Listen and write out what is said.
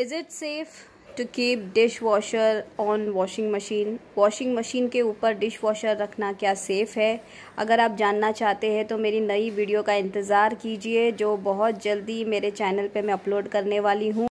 is it safe to keep dishwasher on washing machine washing machine के ऊपर dish washer रखना क्या safe है अगर आप जानना चाहते हैं तो मेरी नई वीडियो का इंतज़ार कीजिए जो बहुत जल्दी मेरे चैनल पे मैं अपलोड करने वाली हूँ